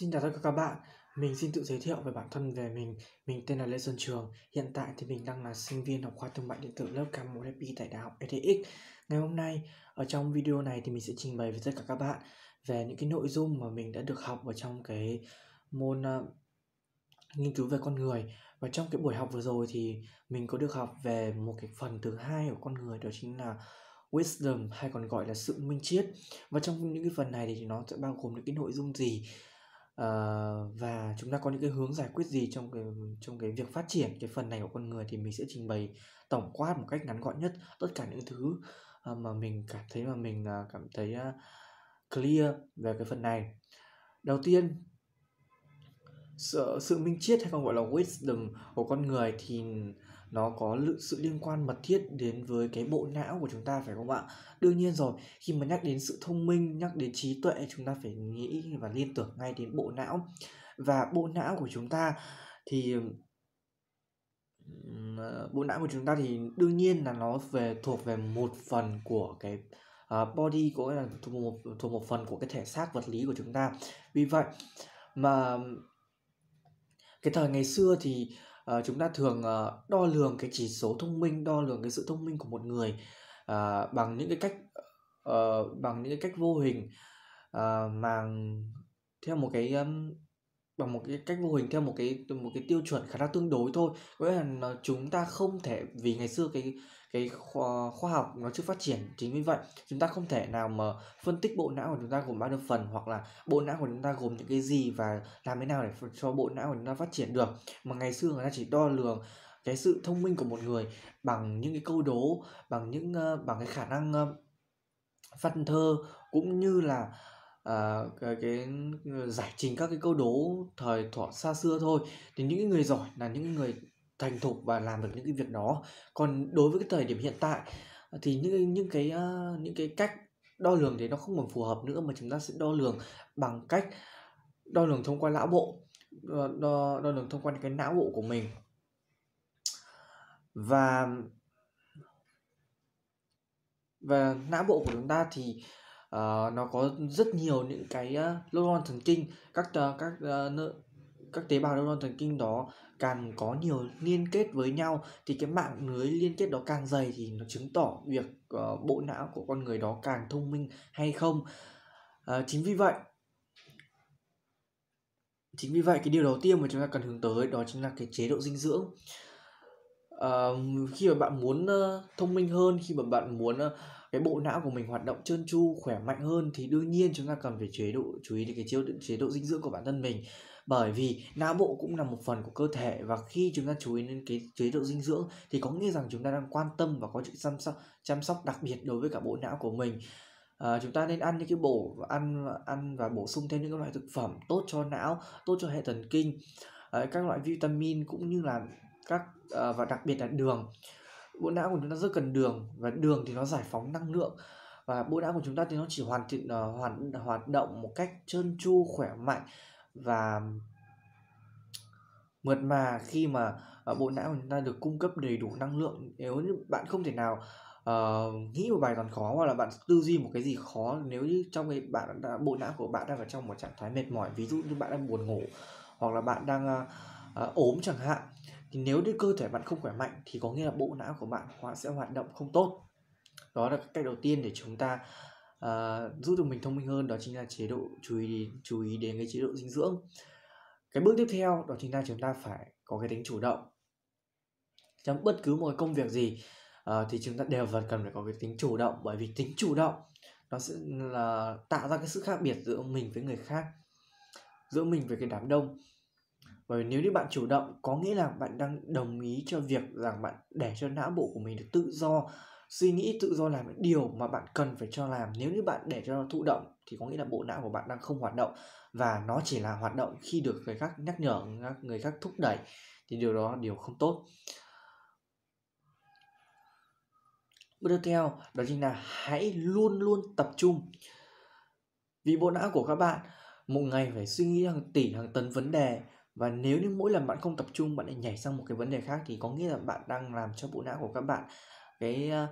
Xin chào tất cả các bạn, mình xin tự giới thiệu về bản thân về mình. Mình tên là Lê Xuân Trường, hiện tại thì mình đang là sinh viên học khoa thương mại điện tử lớp K1 FP tại Đại học ETX. Ngày hôm nay, ở trong video này thì mình sẽ trình bày với tất cả các bạn về những cái nội dung mà mình đã được học ở trong cái môn uh, nghiên cứu về con người và trong cái buổi học vừa rồi thì mình có được học về một cái phần thứ hai của con người đó chính là wisdom hay còn gọi là sự minh triết và trong những cái phần này thì nó sẽ bao gồm những cái nội dung gì Uh, và chúng ta có những cái hướng giải quyết gì trong cái trong cái việc phát triển cái phần này của con người thì mình sẽ trình bày tổng quát một cách ngắn gọn nhất tất cả những thứ ờ, mà mình cảm thấy mà mình ờ, cảm thấy clear về cái phần này đầu tiên sự, sự minh triết hay còn gọi là wisdom của con người thì nó có sự liên quan mật thiết đến với cái bộ não của chúng ta phải không ạ đương nhiên rồi khi mà nhắc đến sự thông minh nhắc đến trí tuệ chúng ta phải nghĩ và liên tưởng ngay đến bộ não và bộ não của chúng ta thì ờ, bộ não của chúng ta thì đương nhiên là nó về thuộc về một phần của cái uh, body có nghĩa là thuộc một thuộc một phần của cái thể xác vật lý của chúng ta vì vậy mà cái thời ngày xưa thì uh, chúng ta thường uh, đo lường cái chỉ số thông minh đo lường cái sự thông minh của một người uh, bằng những cái cách uh, bằng những cái cách vô hình uh, mà theo một cái um, bằng một cái cách vô hình theo một cái một cái tiêu chuẩn khá là tương đối thôi có nghĩa là chúng ta không thể vì ngày xưa cái cái khoa, khoa học nó chưa phát triển chính vì vậy chúng ta không thể nào mà phân tích bộ não của chúng ta gồm bao nhiêu phần hoặc là bộ não của chúng ta gồm những cái gì và làm thế nào để cho bộ não của chúng ta phát triển được mà ngày xưa người ta chỉ đo lường cái sự thông minh của một người bằng những cái câu đố bằng những uh, bằng cái khả năng uh, ờ, phát thơ cũng như là uh, cái, cái giải trình các cái câu đố thời thuở xa xưa thôi thì những người giỏi là những người thành thục và làm được những cái việc đó còn đối với cái thời điểm hiện tại ờ, thì những những cái uh, những cái cách đo lường đấy nó không còn phù hợp nữa mà chúng ta sẽ đo lường bằng cách đo lường thông qua não bộ đo, đo, lường thông qua cái não bộ của mình và và não bộ của chúng ta thì uh, nó có rất nhiều những cái uh, neuron thần kinh các uh, các uh, các tế bào neuron thần kinh đó càng có nhiều liên kết với nhau thì cái mạng lưới liên kết đó càng dày thì nó chứng tỏ việc uh, bộ não của con người đó càng thông minh hay không uh, chính vì vậy chính vì vậy cái điều đầu tiên mà chúng ta cần hướng tới đó chính là cái chế độ dinh dưỡng uh, khi mà bạn muốn uh, thông minh hơn khi mà bạn muốn uh, cái bộ não của mình hoạt động trơn tru khỏe mạnh hơn thì đương nhiên chúng ta cần phải chế độ chú ý đến cái chế độ, chế độ dinh dưỡng của bản thân mình bởi vì não bộ cũng là một phần của cơ thể và khi chúng ta chú ý đến cái chế độ dinh dưỡng thì có nghĩa rằng chúng ta đang quan tâm và có sự chăm sóc chăm sóc đặc biệt đối với cả bộ não của mình à, chúng ta nên ăn những cái bổ ăn ăn và bổ sung thêm những loại thực phẩm tốt cho não tốt cho hệ thần kinh à, các loại vitamin cũng như là các à, và đặc biệt là đường bộ não của chúng ta rất cần đường và đường thì nó giải phóng năng lượng và bộ não của chúng ta thì nó chỉ hoàn thiện uh, à, hoạt hoạt động một cách trơn tru khỏe mạnh và mượt mà khi mà ờ, bộ não của chúng ta được cung cấp đầy đủ năng lượng nếu như bạn không thể nào uh, nghĩ một bài toán khó hoặc là bạn tư duy một cái gì khó nếu như trong cái bạn đã, bộ não của bạn đang ở trong một trạng thái mệt mỏi ví dụ như bạn đang buồn ngủ hoặc là bạn đang uh, uh, ốm chẳng hạn thì nếu như cơ thể bạn không khỏe mạnh thì có nghĩa là bộ não của bạn sẽ hoạt động không tốt đó là cách đầu tiên để chúng ta uh, ờ, giúp được mình thông minh hơn đó chính là chế độ chú ý chú ý đến cái chế độ dinh dưỡng cái bước tiếp theo đó chính là chúng ta phải có cái tính chủ động trong bất cứ một công việc gì uh, thì chúng ta đều vẫn cần phải có cái tính chủ động bởi vì tính chủ động nó sẽ là tạo ra cái sự khác biệt giữa mình với người khác giữa mình với cái đám đông bởi vì nếu như bạn chủ động có nghĩa là bạn đang đồng ý cho việc rằng bạn để cho não bộ của mình được tự do suy nghĩ tự do là điều mà bạn cần phải cho làm nếu như bạn để cho nó thụ động thì có nghĩa là bộ não của bạn đang không hoạt động và nó chỉ là hoạt động khi được người khác nhắc nhở người khác thúc đẩy thì điều đó là điều không tốt bước tiếp theo đó chính là hãy luôn luôn tập trung vì bộ não của các bạn một ngày phải suy nghĩ hàng tỷ hàng tấn vấn đề và nếu như mỗi lần bạn không tập trung bạn lại nhảy sang một cái vấn đề khác thì có nghĩa là bạn đang làm cho bộ não của các bạn cái ờ,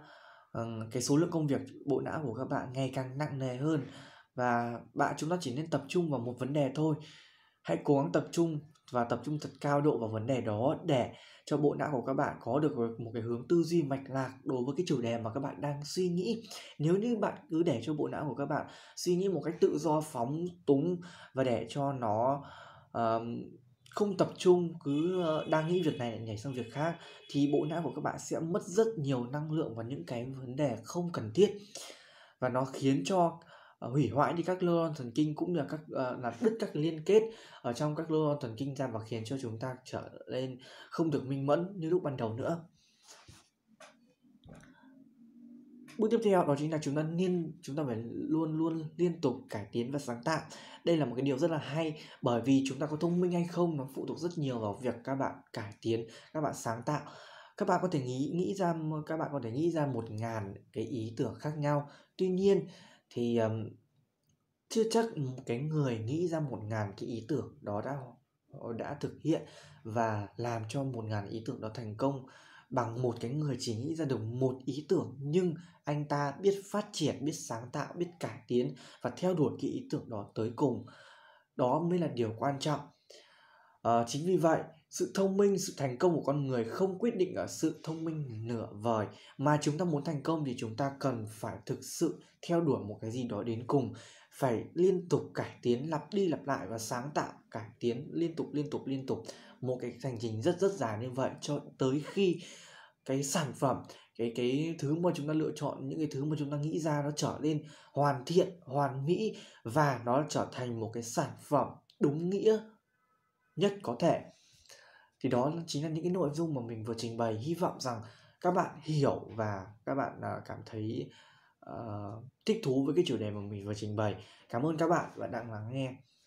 ờ, cái số lượng công việc bộ não của các bạn ngày càng nặng nề hơn và bạn chúng ta chỉ nên tập trung vào một vấn đề thôi hãy cố gắng tập trung và tập trung thật cao độ vào vấn đề đó để cho bộ não của các bạn có được một cái hướng tư duy mạch lạc đối với cái chủ đề mà các bạn đang suy nghĩ nếu như bạn cứ để cho bộ não của các bạn suy nghĩ một cách tự do phóng túng và để cho nó um, không tập trung cứ ờ, đang nghĩ việc này nhảy sang việc khác thì bộ não của các bạn sẽ mất rất nhiều năng lượng vào những cái vấn đề không cần thiết và nó khiến cho ờ, hủy hoại đi các neuron thần kinh cũng như là các ờ, là đứt các liên kết ở trong các neuron thần kinh ra và khiến cho chúng ta trở nên không được minh mẫn như lúc ban đầu nữa bước tiếp theo đó chính là chúng ta liên chúng ta phải luôn luôn liên tục cải tiến và sáng tạo đây là một cái điều rất là hay bởi vì chúng ta có thông minh hay không nó phụ thuộc rất nhiều vào việc các bạn cải tiến các bạn sáng tạo các bạn có thể nghĩ nghĩ ra các bạn có thể nghĩ ra một ngàn cái ý tưởng khác nhau tuy nhiên thì um, chưa chắc cái người nghĩ ra một ngàn cái ý tưởng đó đã đã thực hiện và làm cho một ngàn ý tưởng đó thành công bằng một cái người chỉ nghĩ ra được một ý tưởng nhưng anh ta biết phát triển biết sáng tạo biết cải tiến và theo đuổi cái ý tưởng đó tới cùng đó mới là điều quan trọng à, chính vì vậy sự thông minh sự thành công của con người không quyết định ở sự thông minh nửa vời mà chúng ta muốn thành công thì chúng ta cần phải thực sự theo đuổi một cái gì đó đến cùng phải liên tục cải tiến lặp đi lặp lại và sáng tạo cải tiến liên tục liên tục liên tục một cái hành trình rất rất dài như vậy cho tới khi cái sản phẩm cái cái thứ mà chúng ta lựa chọn những cái thứ mà chúng ta nghĩ ra nó trở nên hoàn thiện hoàn mỹ và nó trở thành một cái sản phẩm đúng nghĩa nhất có thể thì đó chính là những cái nội dung mà mình vừa trình bày hy vọng rằng các bạn hiểu và các bạn à, cảm thấy uh, thích thú với cái chủ đề mà mình vừa trình bày cảm ơn các bạn đã lắng nghe